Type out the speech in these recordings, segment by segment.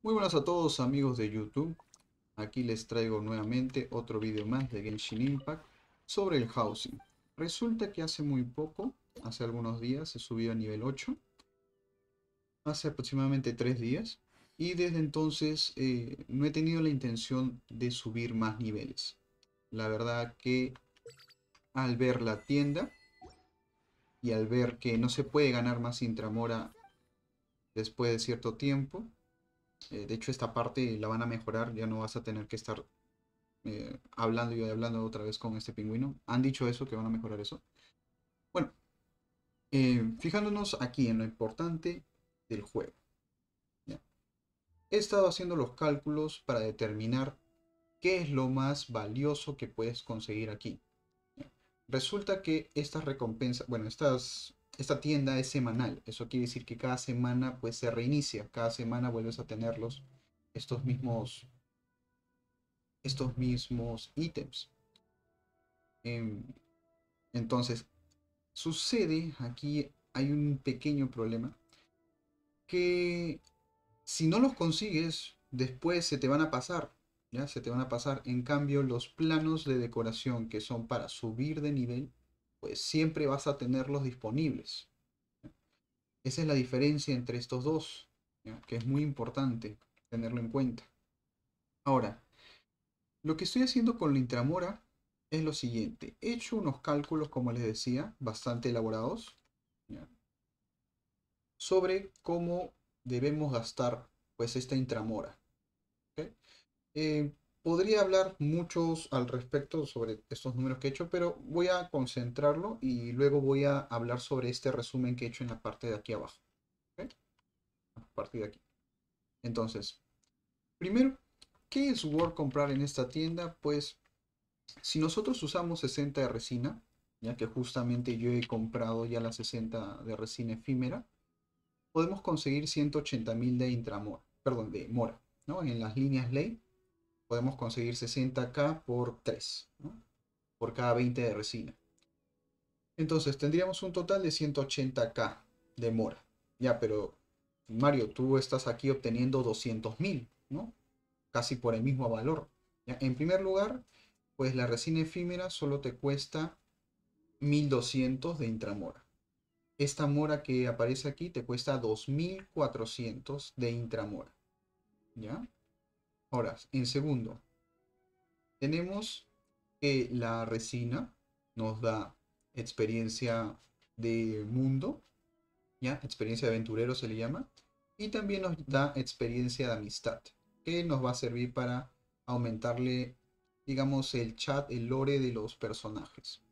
Muy buenas a todos amigos de YouTube, aquí les traigo nuevamente otro video más de Genshin Impact sobre el housing. Resulta que hace muy poco, hace algunos días, se subió a nivel 8, hace aproximadamente 3 días, y desde entonces eh, no he tenido la intención de subir más niveles. La verdad que al ver la tienda y al ver que no se puede ganar más intramora después de cierto tiempo, eh, de hecho, esta parte la van a mejorar, ya no vas a tener que estar eh, hablando y hablando otra vez con este pingüino. Han dicho eso, que van a mejorar eso. Bueno, eh, fijándonos aquí en lo importante del juego. He estado haciendo los cálculos para determinar qué es lo más valioso que puedes conseguir aquí. Resulta que estas recompensas, bueno, estas esta tienda es semanal. Eso quiere decir que cada semana pues se reinicia. Cada semana vuelves a tenerlos estos mismos estos mismos ítems. Em, entonces, sucede, aquí hay un pequeño problema, que si no los consigues, después se te van a pasar, ¿ya? Se te van a pasar. En cambio, los planos de decoración que son para subir de nivel, pues siempre vas a tenerlos disponibles. Esa es la diferencia entre estos dos, que es muy importante tenerlo en cuenta. Ahora, lo que estoy haciendo con la intramora es lo siguiente. He hecho unos cálculos, como les decía, bastante elaborados, sobre cómo debemos gastar pues esta intramora. Eh, podría hablar muchos al respecto sobre estos números que he hecho, pero voy a concentrarlo y luego voy a hablar sobre este resumen que he hecho en la parte de aquí abajo. A partir de aquí. Entonces, primero, ¿qué es Word comprar en esta tienda? Pues, si nosotros usamos 60 de resina, ya que justamente yo he comprado ya la 60 de resina efímera, podemos conseguir 180.000 de perdón, de mora, ¿no? En las líneas ley podemos conseguir 60K por 3, ¿no? por cada 20 de resina. Entonces tendríamos un total de 180K de mora. Ya, pero Mario, tú estás aquí obteniendo 200.000, ¿no? Casi por el mismo valor. En primer lugar, pues la resina efímera solo te cuesta 1200 de intramora. Esta mora que aparece aquí te cuesta 2400 de intramora. ¿Ya? Ahora, En segundo, tenemos que la resina nos da experiencia de mundo, ¿ya? Experiencia de aventurero se le llama. Y también nos da experiencia de amistad, que nos va a servir para aumentarle, digamos, el chat, el lore de los personajes.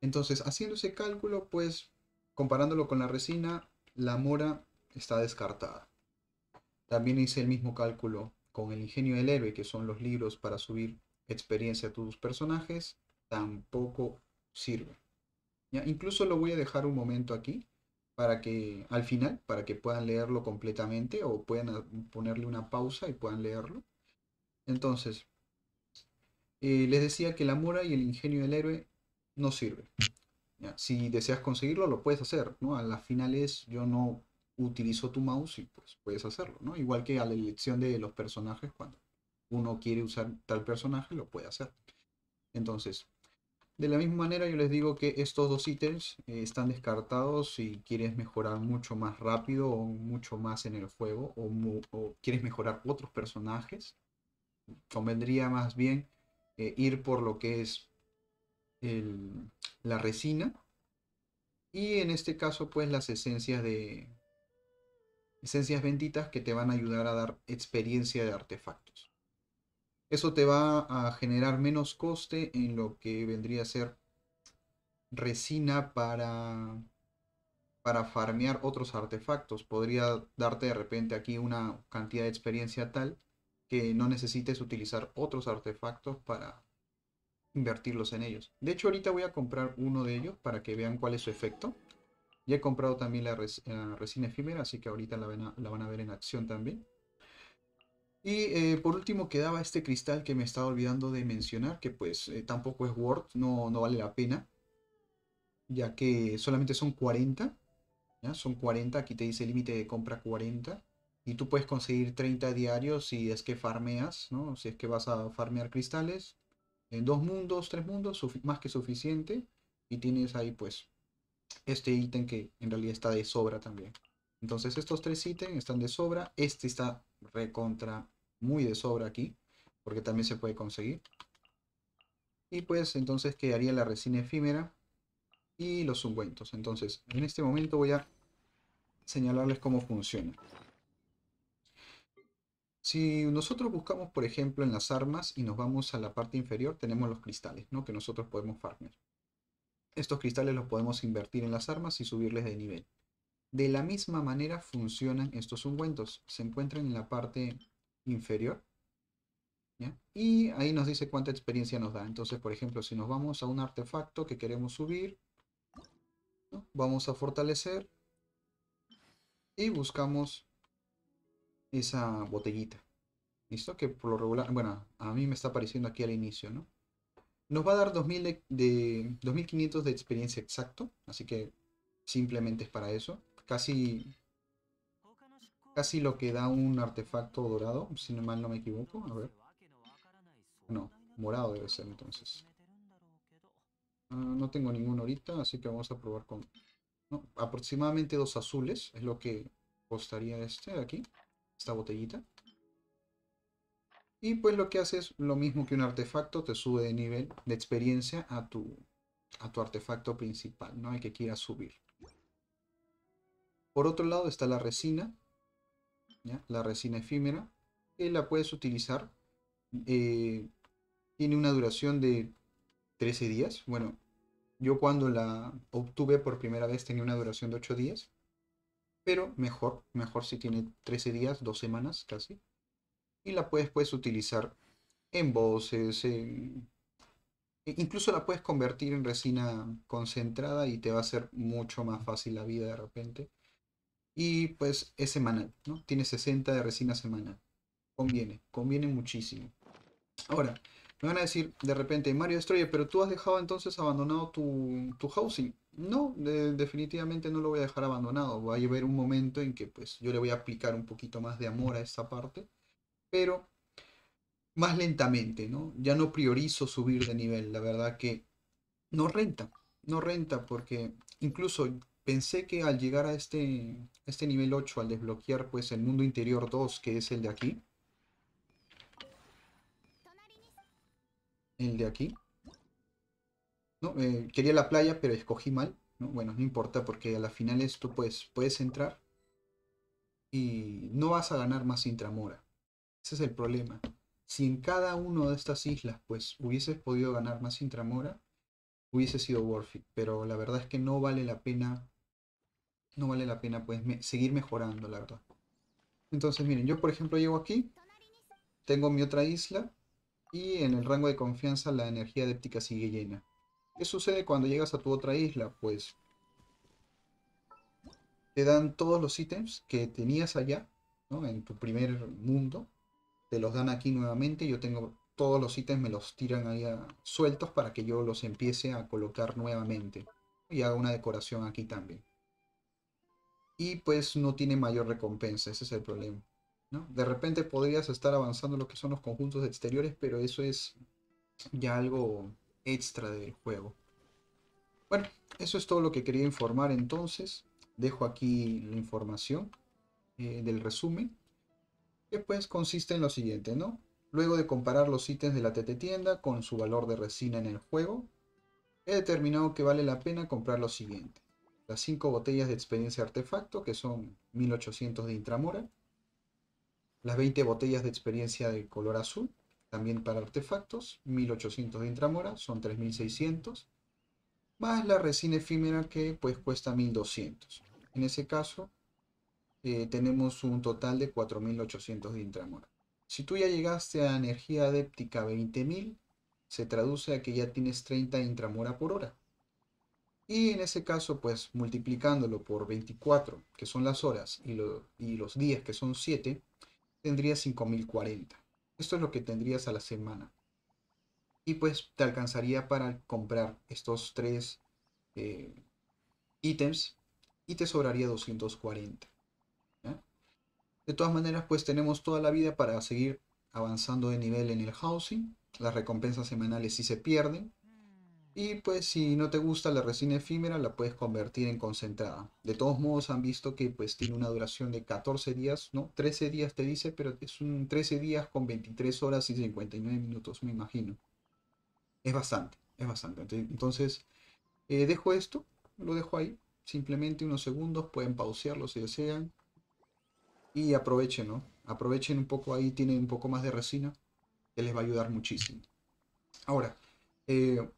Entonces, haciendo ese cálculo, pues, comparándolo con la resina, la mora está descartada. También hice el mismo cálculo con el ingenio del héroe, que son los libros para subir experiencia a tus personajes, tampoco sirve. Incluso lo voy a dejar un momento aquí para que al final, para que puedan leerlo completamente o puedan ponerle una pausa y puedan leerlo. Entonces, eh, les decía que la mora y el ingenio del héroe no sirve. Si deseas conseguirlo, lo puedes hacer. ¿no? A las finales yo no utilizo tu mouse y pues puedes hacerlo, ¿no? Igual que a la elección de los personajes, cuando uno quiere usar tal personaje, lo puede hacer. Entonces, de la misma manera yo les digo que estos dos ítems eh, están descartados si quieres mejorar mucho más rápido o mucho más en el juego o, quieres mejorar otros personajes. Convendría más bien eh, ir por lo que es la resina y en este caso pues las esencias de, esencias benditas que te van a ayudar a dar experiencia de artefactos. Eso te va a generar menos coste en lo que vendría a ser resina para, para farmear otros artefactos. Podría darte de repente aquí una cantidad de experiencia tal que no necesites utilizar otros artefactos para invertirlos en ellos. De hecho, ahorita voy a comprar uno de ellos para que vean cuál es su efecto. Ya he comprado también la, resina efímera, así que ahorita la, van a ver en acción también. Y eh, por último quedaba este cristal que me estaba olvidando de mencionar, que pues eh, tampoco es worth, no, no vale la pena, ya que solamente son 40, ¿ya? son 40, aquí te dice límite de compra 40, y tú puedes conseguir 30 diarios si es que farmeas, ¿no? si es que vas a farmear cristales, en dos mundos, tres mundos, más que suficiente, y tienes ahí pues este ítem que en realidad está de sobra también. Entonces estos tres ítems están de sobra. Este está recontra muy de sobra aquí. Porque también se puede conseguir. Y pues entonces quedaría la resina efímera. Y los ungüentos. Entonces en este momento voy a señalarles cómo funciona. Si nosotros buscamos, por ejemplo, en las armas y nos vamos a la parte inferior, tenemos los cristales, ¿no? Que nosotros podemos farmear. Estos cristales los podemos invertir en las armas y subirles de nivel. De la misma manera funcionan estos ungüentos. Se encuentran en la parte inferior. Y ahí nos dice cuánta experiencia nos da. Entonces, por ejemplo, si nos vamos a un artefacto que queremos subir, vamos a fortalecer y buscamos esa botellita. ¿Listo? Que por lo regular, bueno, a mí me está apareciendo aquí al inicio, ¿no? Nos va a dar de, 2500 de experiencia exacto, así que simplemente es para eso. Casi, casi lo que da un artefacto dorado, si no mal no me equivoco. A ver. No, morado debe ser entonces. Ah, no tengo ninguno ahorita, así que vamos a probar con... aproximadamente dos azules es lo que costaría este de aquí, esta botellita. Y pues lo que hace es lo mismo que un artefacto, te sube de nivel de experiencia a tu, a tu artefacto principal, ¿no? hay que quiera subir. Por otro lado está la resina, la resina efímera, que la puedes utilizar. Eh, tiene una duración de 13 días. Bueno, yo cuando la obtuve por primera vez tenía una duración de 8 días. Pero mejor, mejor si tiene 13 días, 2 semanas casi y la puedes, puedes utilizar en voces, e incluso la puedes convertir en resina concentrada y te va a ser mucho más fácil la vida de repente. Y pues es semanal, ¿no? Tiene 60 de resina semanal. Conviene, conviene muchísimo. Ahora, me van a decir de repente, Mario Destroyer, pero tú has dejado entonces abandonado tu, housing. No, definitivamente no lo voy a dejar abandonado. Va a haber un momento en que pues yo le voy a aplicar un poquito más de amor a esa parte pero más lentamente, ¿no? Ya no priorizo subir de nivel, la verdad que no renta, no renta porque incluso pensé que al llegar a este, este nivel 8, al desbloquear pues el mundo interior 2, que es el de aquí, el de aquí, eh, quería la playa pero escogí mal, bueno, no importa porque a la final esto pues puedes entrar y no vas a ganar más intramora. Ese es el problema. Si en cada una de estas islas pues hubieses podido ganar más Intramora, hubiese sido worth Pero la verdad es que no vale la pena. No vale la pena pues seguir mejorando, la verdad. Entonces, miren, yo por ejemplo llego aquí. Tengo mi otra isla. Y en el rango de confianza la energía déptica sigue llena. ¿Qué sucede cuando llegas a tu otra isla? Pues te dan todos los ítems que tenías allá, ¿no? En tu primer mundo los dan aquí nuevamente. Yo tengo todos los ítems, me los tiran ahí sueltos para que yo los empiece a colocar nuevamente. Y haga una decoración aquí también. Y pues no tiene mayor recompensa, ese es el problema. De repente podrías estar avanzando lo que son los conjuntos exteriores, pero eso es ya algo extra del juego. Bueno, eso es todo lo que quería informar entonces. Dejo aquí la información eh, del resumen pues consiste en lo siguiente, ¿no? Luego de comparar los ítems de la TT tienda con su valor de resina en el juego, he determinado que vale la pena comprar lo siguiente. Las 5 botellas de experiencia artefacto, que son 1800 de intramora. Las 20 botellas de experiencia de color azul, también para artefactos, 1800 de intramora, son 3600. Más la resina efímera que pues cuesta 1200. En ese caso, eh, tenemos un total de 4.800 de Intramora. Si tú ya llegaste a energía adéptica 20.000, se traduce a que ya tienes 30 Intramora por hora. Y en ese caso, pues multiplicándolo por 24, que son las horas, y, los días, que son 7, tendrías 5040. Esto es lo que tendrías a la semana. Y pues te alcanzaría para comprar estos tres eh, ítems y te sobraría 240. De todas maneras, pues tenemos toda la vida para seguir avanzando de nivel en el housing. Las recompensas semanales sí se pierden. Y pues si no te gusta la resina efímera, la puedes convertir en concentrada. De todos modos han visto que pues tiene una duración de 14 días, ¿no? 13 días te dice, pero es un 13 días con 23 horas y 59 minutos, me imagino. Es bastante, es bastante. Entonces, eh, dejo esto, lo dejo ahí. Simplemente unos segundos, pueden pausearlo si desean y aprovechen, ¿no? Aprovechen un poco ahí, tienen un poco más de resina que les va a ayudar muchísimo. Ahora, eh,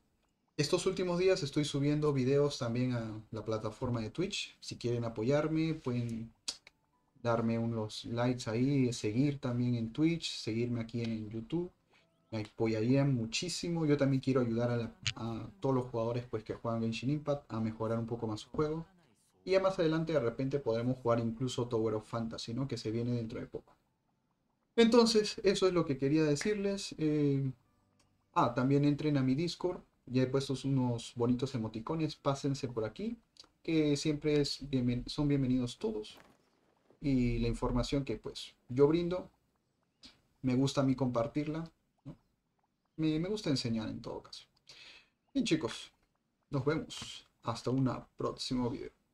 estos últimos días estoy subiendo videos también a la plataforma de Twitch. Si quieren apoyarme, pueden darme unos likes ahí, seguir también en Twitch, seguirme aquí en YouTube. Me apoyarían muchísimo. Yo también quiero ayudar a, todos los jugadores pues, que juegan Genshin Impact a mejorar un poco más su juego. Y ya más adelante de repente podremos jugar incluso Tower of Fantasy, ¿no? Que se viene dentro de poco. Entonces, eso es lo que quería decirles. Eh, ah, también entren a mi Discord. Ya he puesto unos bonitos emoticones. Pásense por aquí. Que siempre es son bienvenidos todos. Y la información que pues yo brindo. Me gusta a mí compartirla. Me, me gusta enseñar en todo caso. Bien chicos, nos vemos. Hasta un próximo video.